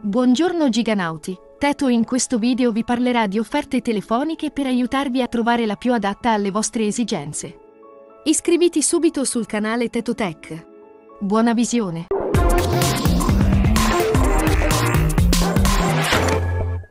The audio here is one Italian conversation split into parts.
Buongiorno Giganauti, Teto in questo video vi parlerà di offerte telefoniche per aiutarvi a trovare la più adatta alle vostre esigenze. Iscriviti subito sul canale Teto Tech. Buona visione!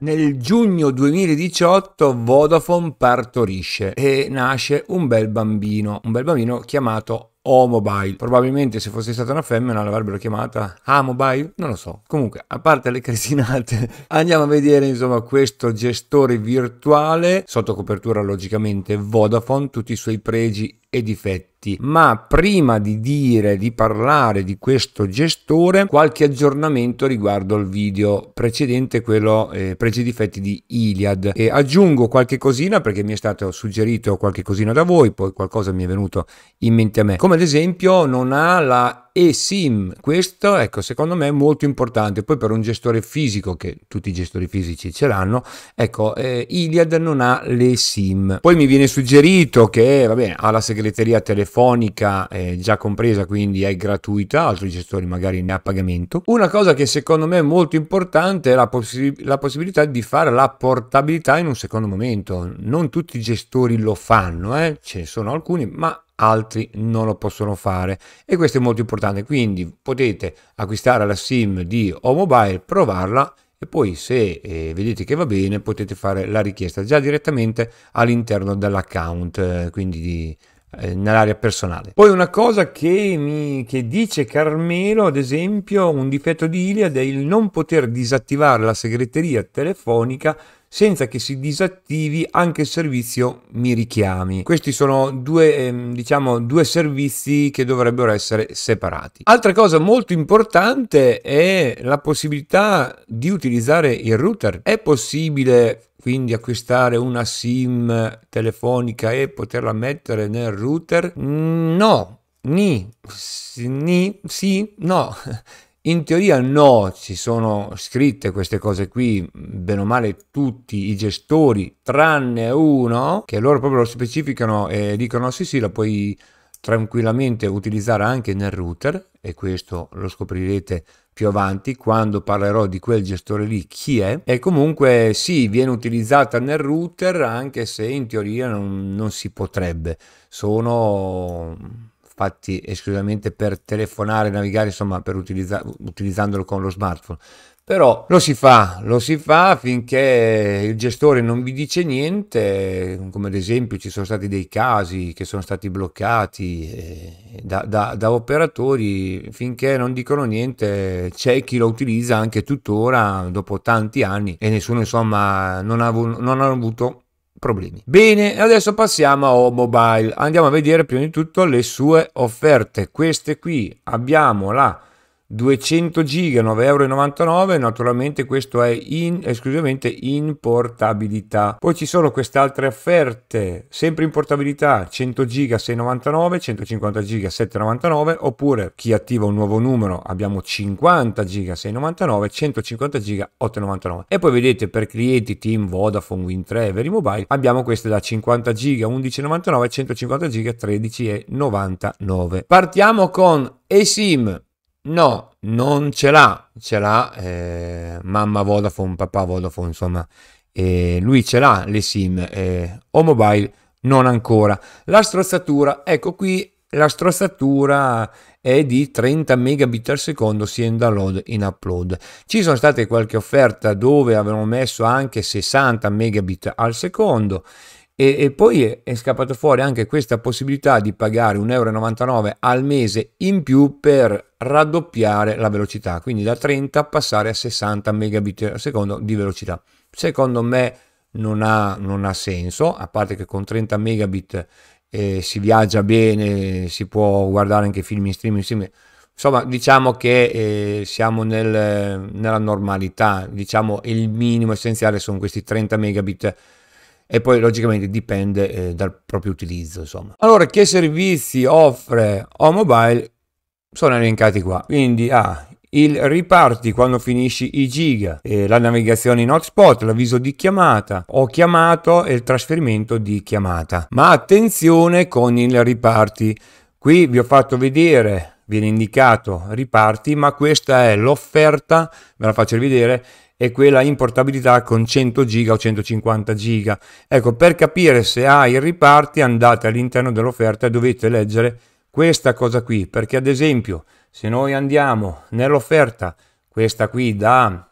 Nel giugno 2018 Vodafone partorisce e nasce un bel bambino, un bel bambino chiamato o mobile. Probabilmente se fosse stata una femmina l'avrebbero chiamata a ah, mobile, non lo so. Comunque, a parte le cretinate, andiamo a vedere insomma questo gestore virtuale sotto copertura logicamente Vodafone, tutti i suoi pregi e difetti. Ma prima di dire, di parlare di questo gestore, qualche aggiornamento riguardo al video precedente, quello eh, pregi e difetti di Iliad. E aggiungo qualche cosina perché mi è stato suggerito qualche cosina da voi, poi qualcosa mi è venuto in mente a me. Come ad esempio non ha la eSIM. Questo, ecco, secondo me è molto importante. Poi per un gestore fisico, che tutti i gestori fisici ce l'hanno, ecco, eh, Iliad non ha le SIM. Poi mi viene suggerito che, va bene, ha la segreteria telefonica eh, già compresa, quindi è gratuita, altri gestori magari ne ha pagamento. Una cosa che secondo me è molto importante è la, possi la possibilità di fare la portabilità in un secondo momento. Non tutti i gestori lo fanno, eh? ce ne sono alcuni, ma altri non lo possono fare e questo è molto importante quindi potete acquistare la sim di o mobile provarla e poi se eh, vedete che va bene potete fare la richiesta già direttamente all'interno dell'account eh, quindi di, eh, nell'area personale poi una cosa che, mi, che dice Carmelo ad esempio un difetto di Iliad è il non poter disattivare la segreteria telefonica senza che si disattivi anche il servizio Mi richiami. Questi sono due, ehm, diciamo, due servizi che dovrebbero essere separati. Altra cosa molto importante è la possibilità di utilizzare il router. È possibile quindi acquistare una SIM telefonica e poterla mettere nel router? No, ni, ni, sì, no. In teoria no, ci sono scritte queste cose qui, bene o male tutti i gestori, tranne uno, che loro proprio lo specificano e dicono sì sì, la puoi tranquillamente utilizzare anche nel router, e questo lo scoprirete più avanti quando parlerò di quel gestore lì chi è e comunque sì viene utilizzata nel router anche se in teoria non, non si potrebbe sono fatti esclusivamente per telefonare, navigare, insomma, per utilizza- utilizzandolo con lo smartphone. Però lo si fa, lo si fa finché il gestore non vi dice niente, come ad esempio ci sono stati dei casi che sono stati bloccati eh, da, da, da operatori, finché non dicono niente c'è chi lo utilizza anche tuttora dopo tanti anni e nessuno insomma non ha, non ha avuto problemi. Bene, adesso passiamo a Mobile. Andiamo a vedere prima di tutto le sue offerte. Queste qui abbiamo la 200 giga 9,99 euro naturalmente questo è in, esclusivamente in portabilità poi ci sono queste altre offerte sempre in portabilità 100 giga 6,99 150 giga 7,99 oppure chi attiva un nuovo numero abbiamo 50 giga 6,99 150 giga 8,99 e poi vedete per clienti team Vodafone Win3 Verimobile abbiamo queste da 50 giga 11,99 150 giga 13,99 partiamo con eSIM No, non ce l'ha, ce l'ha eh, mamma Vodafone, papà Vodafone, insomma, eh, lui ce l'ha le SIM eh, o mobile non ancora. La strozzatura, ecco qui la strozzatura è di 30 megabit al secondo sia in download che in upload. Ci sono state qualche offerta dove avevano messo anche 60 megabit al secondo. E, e poi è, è scappata fuori anche questa possibilità di pagare 1,99 euro al mese in più per raddoppiare la velocità, quindi da 30 passare a 60 megabit al secondo di velocità. Secondo me non ha, non ha senso, a parte che con 30 megabit eh, si viaggia bene, si può guardare anche film in streaming insieme. Insomma, diciamo che eh, siamo nel, nella normalità, diciamo il minimo essenziale sono questi 30 megabit e poi logicamente dipende eh, dal proprio utilizzo insomma allora che servizi offre Omobile sono elencati qua quindi ha ah, il riparti quando finisci i giga, eh, la navigazione in hotspot, l'avviso di chiamata, ho chiamato e il trasferimento di chiamata. Ma attenzione con il riparti. Qui vi ho fatto vedere viene indicato riparti, ma questa è l'offerta, ve la faccio vedere, e quella in portabilità con 100 giga o 150 giga. Ecco, per capire se ha il riparti andate all'interno dell'offerta e dovete leggere questa cosa qui, perché ad esempio se noi andiamo nell'offerta, questa qui da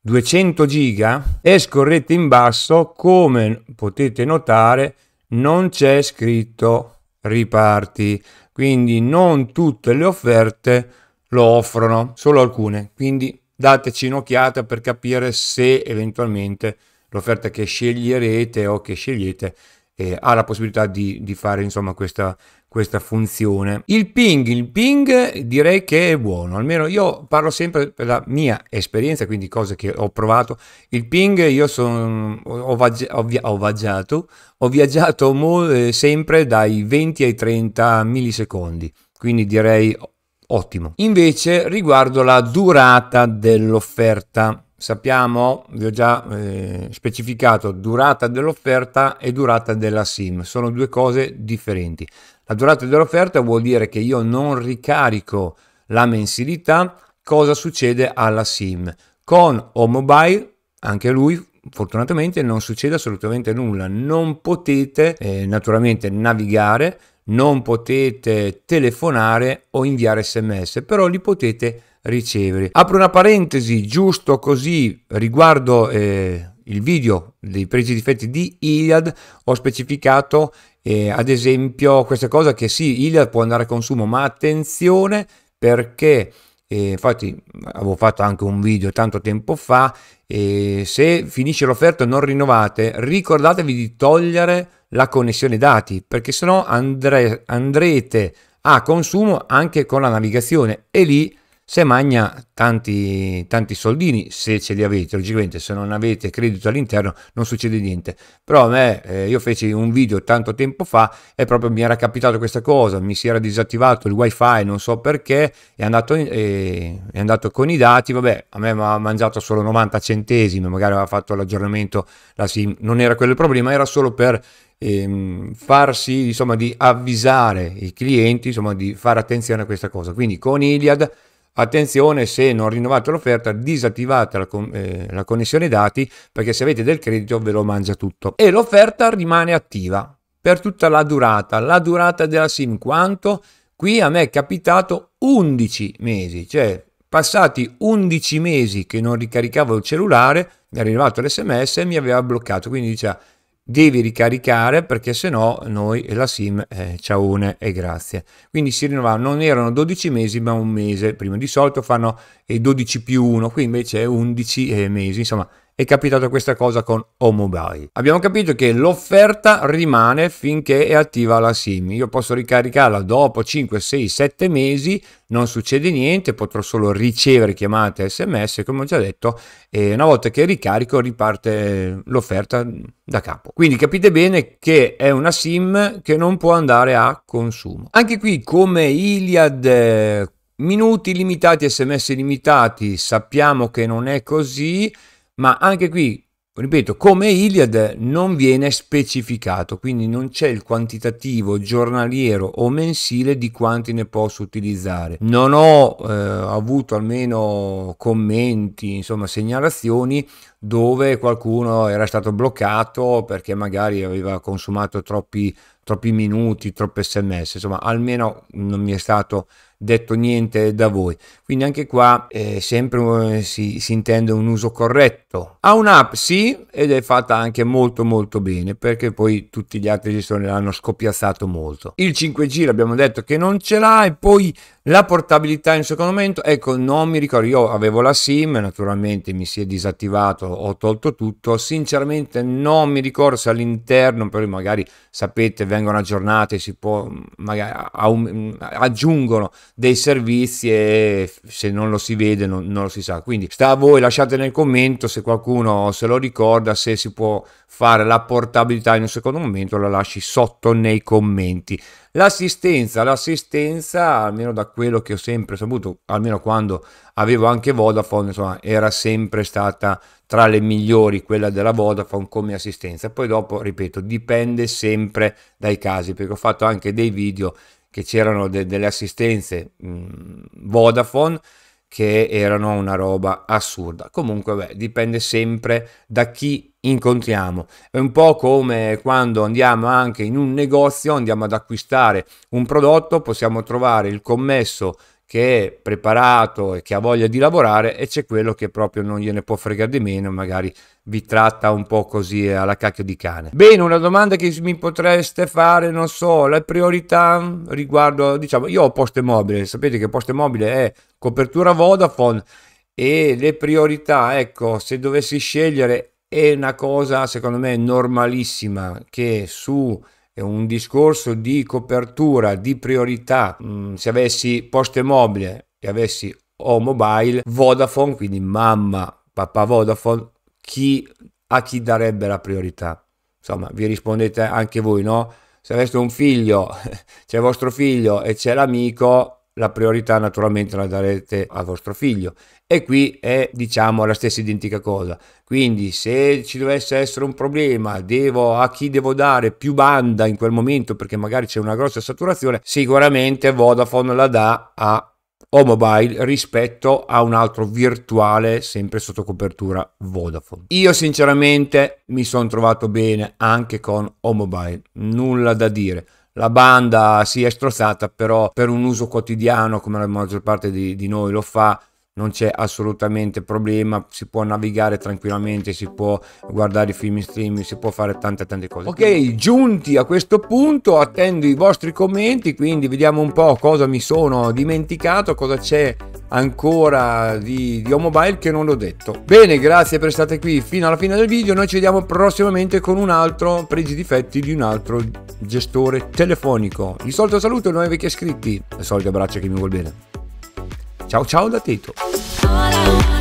200 giga e scorrete in basso, come potete notare non c'è scritto riparti quindi non tutte le offerte lo offrono, solo alcune, quindi dateci un'occhiata per capire se eventualmente l'offerta che sceglierete o che scegliete eh, ha la possibilità di, di fare insomma questa questa funzione. Il ping, il ping direi che è buono, almeno io parlo sempre per la mia esperienza, quindi cose che ho provato. Il ping io sono, ho, ho, ho, vaggiato, ho viaggiato eh, sempre dai 20 ai 30 millisecondi, quindi direi ottimo. Invece riguardo la durata dell'offerta, sappiamo, vi ho già eh, specificato, durata dell'offerta e durata della SIM, sono due cose differenti. La durata dell'offerta vuol dire che io non ricarico la mensilità, cosa succede alla SIM? Con o mobile, anche lui fortunatamente non succede assolutamente nulla, non potete eh, naturalmente navigare, non potete telefonare o inviare sms, però li potete ricevere. Apro una parentesi giusto così riguardo eh, il video dei pregi e difetti di Iliad, ho specificato eh, ad esempio questa cosa che sì, Iliad può andare a consumo, ma attenzione perché eh, infatti avevo fatto anche un video tanto tempo fa eh, se finisce l'offerta e non rinnovate ricordatevi di togliere la connessione dati perché sennò andre andrete a consumo anche con la navigazione e lì se magna tanti, tanti soldini, se ce li avete, logicamente se non avete credito all'interno non succede niente, però a me, eh, io feci un video tanto tempo fa e proprio mi era capitato questa cosa, mi si era disattivato il wifi, non so perché, è andato, eh, è andato con i dati, vabbè, a me mi ha mangiato solo 90 centesimi, magari aveva fatto l'aggiornamento, la SIM, non era quello il problema, era solo per Ehm, farsi insomma di avvisare i clienti insomma di fare attenzione a questa cosa quindi con Iliad Attenzione se non rinnovate l'offerta, disattivate la, eh, la connessione dati perché se avete del credito ve lo mangia tutto. E l'offerta rimane attiva per tutta la durata. La durata della SIM quanto? Qui a me è capitato 11 mesi, cioè passati 11 mesi che non ricaricavo il cellulare, mi ha rinnovato l'SMS e mi aveva bloccato. Quindi diceva devi ricaricare perché se no noi e la sim eh, ciaone e grazie quindi si rinnovava non erano 12 mesi ma un mese prima di solito fanno eh, i 12 più 1 qui invece è 11 eh, mesi insomma è capitata questa cosa con OMOBUY. Abbiamo capito che l'offerta rimane finché è attiva la SIM. Io posso ricaricarla dopo 5, 6, 7 mesi, non succede niente, potrò solo ricevere chiamate sms, come ho già detto, e una volta che ricarico riparte l'offerta da capo. Quindi capite bene che è una SIM che non può andare a consumo. Anche qui come Iliad minuti limitati, sms limitati, sappiamo che non è così ma anche qui ripeto, come Iliad non viene specificato, quindi non c'è il quantitativo giornaliero o mensile di quanti ne posso utilizzare. Non ho eh, avuto almeno commenti, insomma segnalazioni dove qualcuno era stato bloccato perché magari aveva consumato troppi troppi minuti, troppe sms, insomma almeno non mi è stato detto niente da voi. Quindi anche qua eh, sempre eh, si, si, intende un uso corretto. Ha un'app sì ed è fatta anche molto molto bene perché poi tutti gli altri gestori l'hanno scopiazzato molto. Il 5G l'abbiamo detto che non ce l'ha e poi la portabilità in secondo momento, ecco non mi ricordo, io avevo la SIM, naturalmente mi si è disattivato, ho tolto tutto, sinceramente non mi ricordo se all'interno, però magari sapete vengono aggiornate, si può, mm, magari, mm, aggiungono dei servizi e se non lo si vede non, non, lo si sa. Quindi sta a voi, lasciate nel commento se qualcuno se lo ricorda, se si può fare la portabilità in un secondo momento, la lasci sotto nei commenti. L'assistenza, l'assistenza, almeno da quello che ho sempre saputo, almeno quando avevo anche Vodafone, insomma, era sempre stata tra le migliori quella della Vodafone come assistenza. Poi dopo, ripeto, dipende sempre dai casi, perché ho fatto anche dei video che c'erano de delle assistenze mh, Vodafone che erano una roba assurda. Comunque, beh, dipende sempre da chi incontriamo. È un po' come quando andiamo anche in un negozio, andiamo ad acquistare un prodotto, possiamo trovare il commesso che è preparato e che ha voglia di lavorare e c'è quello che proprio non gliene può fregare di meno, magari vi tratta un po' così eh, alla cacchio di cane. Bene, una domanda che mi potreste fare, non so, le priorità riguardo, diciamo, io ho poste mobile, sapete che poste mobile è copertura Vodafone e le priorità, ecco, se dovessi scegliere è una cosa secondo me normalissima che su un discorso di copertura, di priorità. Mm, se avessi poste mobile e avessi o mobile, Vodafone, quindi mamma, papà Vodafone, chi, a chi darebbe la priorità? Insomma, vi rispondete anche voi, no? Se aveste un figlio, c'è vostro figlio e c'è l'amico, la priorità naturalmente la darete a vostro figlio. E qui è diciamo la stessa identica cosa. Quindi se ci dovesse essere un problema, devo, a chi devo dare più banda in quel momento perché magari c'è una grossa saturazione, sicuramente Vodafone la dà a Mobile rispetto a un altro virtuale sempre sotto copertura Vodafone. Io sinceramente mi sono trovato bene anche con Mobile, nulla da dire la banda si è strozzata, però per un uso quotidiano, come la maggior parte di, di noi lo fa, non c'è assolutamente problema, si può navigare tranquillamente, si può guardare i film in streaming, si può fare tante tante cose. Ok, giunti a questo punto, attendo i vostri commenti, quindi vediamo un po' cosa mi sono dimenticato, cosa c'è ancora di, di Mobile che non l'ho detto. Bene, grazie per essere qui fino alla fine del video, noi ci vediamo prossimamente con un altro pregi difetti di un altro gestore telefonico. Il solito saluto ai nuovi vecchi iscritti. Il solito abbraccio che mi vuol bene. Ciao ciao da Tito.